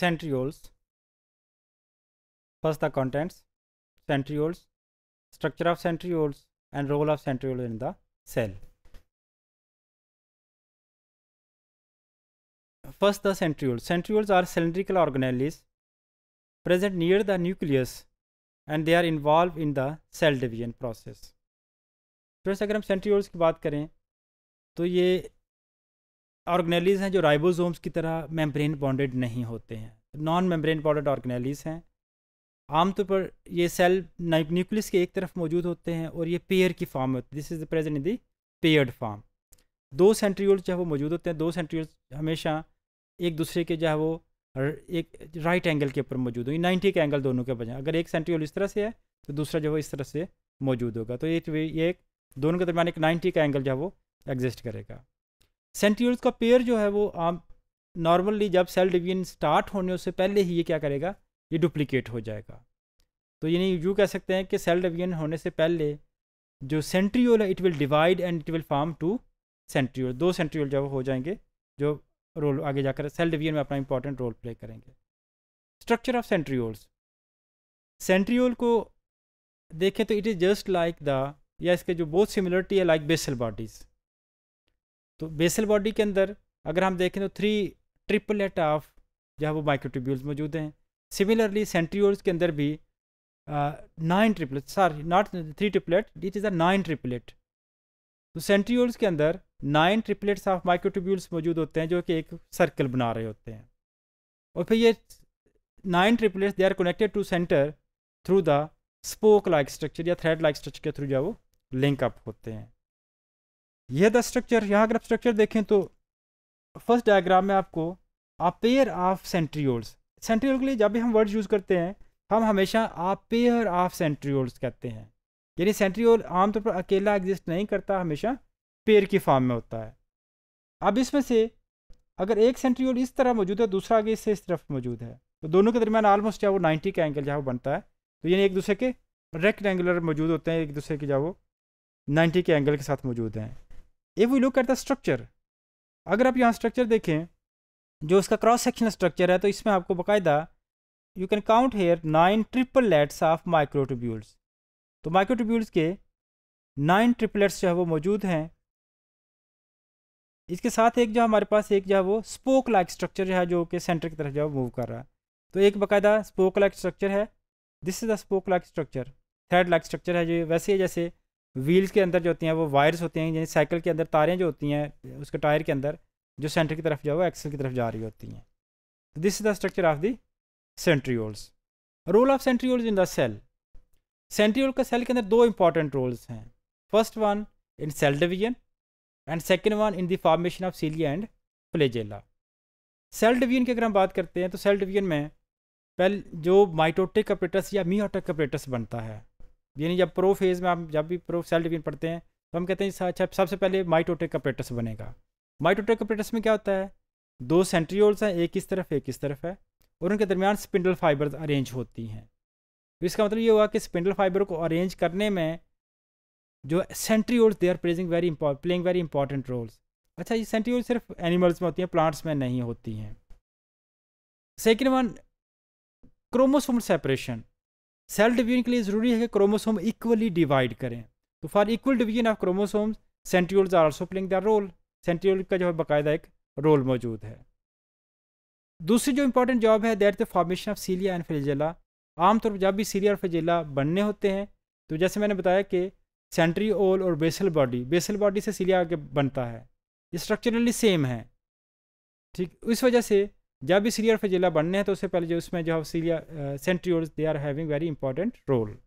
centrioles first the contents centrioles structure of centrioles and role of centrioles in the cell first the centrioles centrioles are cylindrical organelles present near the nucleus and they are involved in the cell division process friends अगर हम centrioles की बात करें तो ये organelles हैं जो ribosomes की तरह मेम्ब्रेन बॉन्डेड नहीं होते हैं नॉन मेम्ब्रेन बॉन्डेड ऑर्गेनेलीज हैं आमतौर पर ये सेल न्यूक्लियस के एक तरफ मौजूद होते हैं और ये पेयर की फॉर्म होती है this is the present in the paired form दो सेंट्रियोल्स जो है वो मौजूद होते हैं दो सेंट्रियोल्स हमेशा एक दूसरे के जो है वो एक राइट एंगल के ऊपर मौजूद होंगे नाइन्टी के एंगल दोनों के बजाय अगर एक सेंट्रियोल इस तरह से है तो दूसरा जो है इस तरह से मौजूद होगा तो ये एक दोनों के दरमियान एक नाइन्टी का एंगल जो है वो एग्जिस्ट करेगा सेंट्रियोल्स का पेयर जो है वो आम नॉर्मली जब सेल डिवीजन स्टार्ट होने से पहले ही ये क्या करेगा ये डुप्लीकेट हो जाएगा तो यानी यू कह सकते हैं कि सेल डिवीजन होने से पहले जो सेंट्रियोल है it will divide and it will form two centriole दो सेंट्रियोल जब हो जाएंगे जो रोल आगे जाकर सेल डिवीजन में अपना इंपॉर्टेंट रोल प्ले करेंगे स्ट्रक्चर ऑफ सेंट्रियोल्स सेंट्रियोल को देखें तो it is just like the या इसके जो बहुत सिमिलरिटी है लाइक बेसल बॉडीज़ तो बेसल बॉडी के अंदर अगर हम देखें तो थ्री ट्रिपलेट ऑफ जो है वो माइक्रोट्यूब्यूल्स मौजूद हैं सिमिलरली सेंट्रियोल्स के अंदर भी nine triplet sorry not three triplet it is a nine triplet तो सेंट्रियोल्स के अंदर नाइन ट्रिपलेट्स ऑफ माइक्रोट्यूब्यूल्स मौजूद होते हैं जो कि एक सर्कल बना रहे होते हैं और फिर ये nine triplets they are connected to centre through the spoke like structure या थ्रेड लाइक स्ट्रक्चर के थ्रू जो वो लिंक अप होते हैं ये द स्ट्रक्चर यहाँ अगर आप स्ट्रक्चर देखें तो फर्स्ट डायग्राम में आपको a pair of centrioles centriole के लिए जब भी हम वर्ड यूज़ करते हैं हम हमेशा आ पेयर ऑफ सेंट्रियोल्स कहते हैं यानी सेंट्रियोल आमतौर पर अकेला एग्जिस्ट नहीं करता हमेशा पेयर की फॉर्म में होता है अब इसमें से अगर एक सेंट्रियोल इस तरह मौजूद है दूसरा आगे इससे इस तरफ मौजूद है तो दोनों के दरमियान आलमोस्ट जो वो नाइन्टी का एंगल जहाँ बनता है तो यानी एक दूसरे के रेक्ट मौजूद होते हैं एक दूसरे के जहाँ वो नाइन्टी के एंगल के साथ मौजूद हैं if we look at the structure अगर आप यहाँ स्ट्रक्चर देखें जो इसका क्रॉस सेक्शन स्ट्रक्चर है तो इसमें आपको बाकायदा you can count here nine triplets of microtubules तो माइक्रोट्यूब्यूल्स के नाइन ट्रिपलेट्स जो है वो मौजूद हैं इसके साथ एक जो हमारे पास एक जो है वो स्पोक लाइक स्ट्रक्चर जो है जो कि सेंटर की तरफ जो है मूव कर रहा है तो एक बाकायदा स्पोक लाइक स्ट्रक्चर है this is the spoke like structure third like structure है जो वैसे जैसे व्हील्स के अंदर जो होती हैं वो वायर्स होते हैं यानी साइकिल के अंदर तारें जो होती हैं उसके टायर के अंदर जो सेंटर की तरफ जो है वो एक्सल की तरफ जा रही होती हैं this is the structure of the centrioles role of centrioles in the cell centriole का सेल के अंदर दो इंपॉर्टेंट रोल्स हैं first one in cell division and second one in the formation of cilia and flagella cell division की अगर हम बात करते हैं तो सेल डिवीजन में पहले जो माइटोटिक कपरेटस या मीओटिक ऑटक कपरेटस बनता है यानी जब प्रो फेज़ में आप जब भी प्रो सेल डिवीजन पढ़ते हैं तो हम कहते हैं अच्छा सबसे पहले माइटोटेक कपरेटस बनेगा माइटोटेक कपरेटस में क्या होता है दो सेंट्रियोल्स हैं एक इस तरफ एक इस तरफ है और उनके दरमियान स्पिंडल फाइबर अरेंज होती हैं तो इसका मतलब ये हुआ कि स्पिंडल फाइबर को अरेंज करने में जो centrioles they are playing very playing very important roles अच्छा ये सेंट्रियोल सिर्फ एनिमल्स में होती हैं प्लांट्स में नहीं होती हैं second one chromosome separation cell division के लिए ज़रूरी है कि क्रोमोसोम इक्वली डिवाइड करें तो for equal division of chromosomes centrioles are also playing the role centriole का जो है बाकायदा एक रोल मौजूद है दूसरी जो इंपॉर्टेंट जॉब है that the formation of cilia and flagella आमतौर पर जब भी सीलिया और फ्लेजेला बनने होते हैं तो जैसे मैंने बताया कि सेंट्रियोल और बेसल बॉडी बेसल बॉडी से सीलिया आगे बनता है स्ट्रक्चरली सेम है ठीक इस वजह से जब भी सीरियर फ्लैजेला बनने हैं तो उससे पहले जो उसमें जो cilia centrioles they are having very important role